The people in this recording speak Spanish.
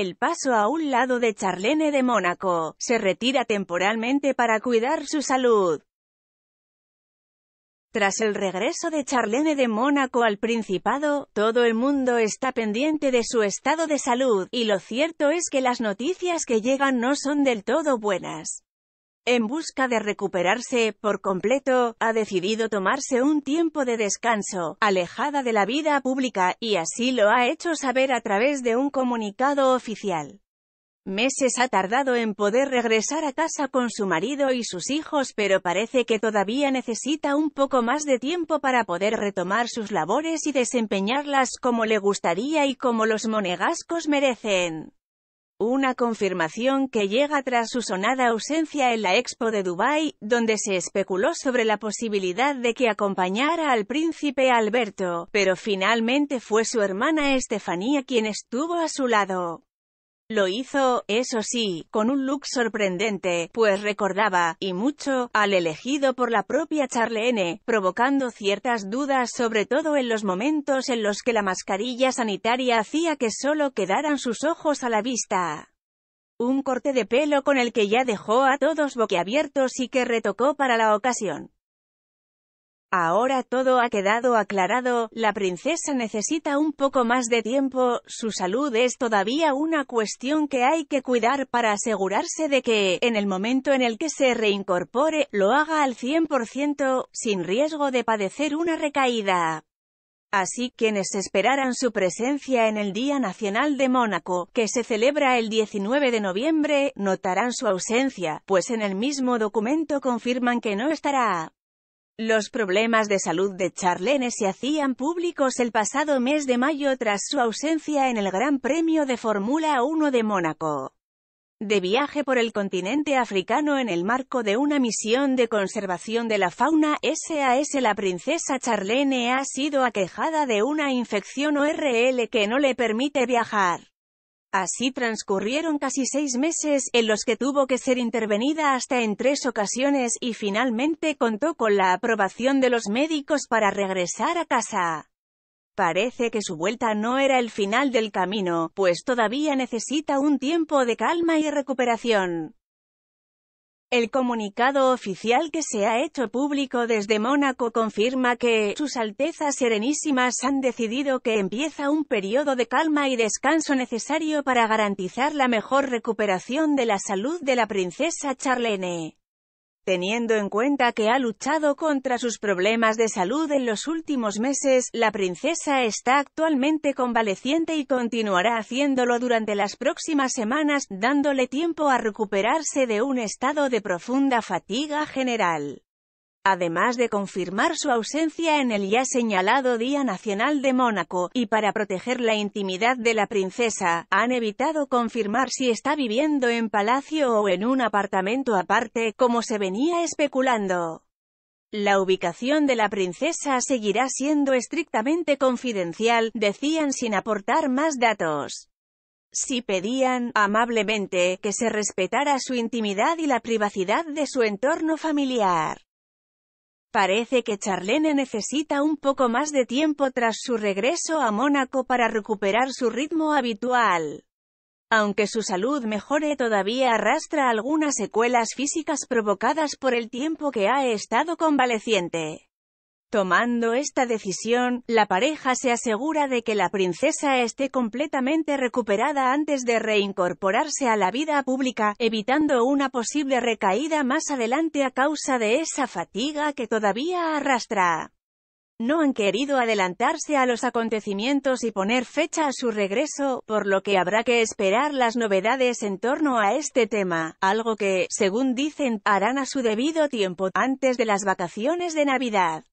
el paso a un lado de Charlene de Mónaco. Se retira temporalmente para cuidar su salud. Tras el regreso de Charlene de Mónaco al Principado, todo el mundo está pendiente de su estado de salud, y lo cierto es que las noticias que llegan no son del todo buenas en busca de recuperarse por completo, ha decidido tomarse un tiempo de descanso, alejada de la vida pública, y así lo ha hecho saber a través de un comunicado oficial. Meses ha tardado en poder regresar a casa con su marido y sus hijos pero parece que todavía necesita un poco más de tiempo para poder retomar sus labores y desempeñarlas como le gustaría y como los monegascos merecen. Una confirmación que llega tras su sonada ausencia en la Expo de Dubái, donde se especuló sobre la posibilidad de que acompañara al príncipe Alberto, pero finalmente fue su hermana Estefanía quien estuvo a su lado. Lo hizo, eso sí, con un look sorprendente, pues recordaba, y mucho, al elegido por la propia Charlene, provocando ciertas dudas sobre todo en los momentos en los que la mascarilla sanitaria hacía que solo quedaran sus ojos a la vista. Un corte de pelo con el que ya dejó a todos boquiabiertos y que retocó para la ocasión. Ahora todo ha quedado aclarado, la princesa necesita un poco más de tiempo, su salud es todavía una cuestión que hay que cuidar para asegurarse de que, en el momento en el que se reincorpore, lo haga al 100%, sin riesgo de padecer una recaída. Así quienes esperaran su presencia en el Día Nacional de Mónaco, que se celebra el 19 de noviembre, notarán su ausencia, pues en el mismo documento confirman que no estará. Los problemas de salud de Charlene se hacían públicos el pasado mes de mayo tras su ausencia en el Gran Premio de Fórmula 1 de Mónaco. De viaje por el continente africano en el marco de una misión de conservación de la fauna SAS la princesa Charlene ha sido aquejada de una infección ORL que no le permite viajar. Así transcurrieron casi seis meses, en los que tuvo que ser intervenida hasta en tres ocasiones y finalmente contó con la aprobación de los médicos para regresar a casa. Parece que su vuelta no era el final del camino, pues todavía necesita un tiempo de calma y recuperación. El comunicado oficial que se ha hecho público desde Mónaco confirma que Sus Altezas Serenísimas han decidido que empieza un periodo de calma y descanso necesario para garantizar la mejor recuperación de la salud de la princesa Charlene. Teniendo en cuenta que ha luchado contra sus problemas de salud en los últimos meses, la princesa está actualmente convaleciente y continuará haciéndolo durante las próximas semanas, dándole tiempo a recuperarse de un estado de profunda fatiga general además de confirmar su ausencia en el ya señalado Día Nacional de Mónaco, y para proteger la intimidad de la princesa, han evitado confirmar si está viviendo en palacio o en un apartamento aparte, como se venía especulando. La ubicación de la princesa seguirá siendo estrictamente confidencial, decían sin aportar más datos. Si pedían, amablemente, que se respetara su intimidad y la privacidad de su entorno familiar. Parece que Charlene necesita un poco más de tiempo tras su regreso a Mónaco para recuperar su ritmo habitual. Aunque su salud mejore todavía arrastra algunas secuelas físicas provocadas por el tiempo que ha estado convaleciente. Tomando esta decisión, la pareja se asegura de que la princesa esté completamente recuperada antes de reincorporarse a la vida pública, evitando una posible recaída más adelante a causa de esa fatiga que todavía arrastra. No han querido adelantarse a los acontecimientos y poner fecha a su regreso, por lo que habrá que esperar las novedades en torno a este tema, algo que, según dicen, harán a su debido tiempo, antes de las vacaciones de Navidad.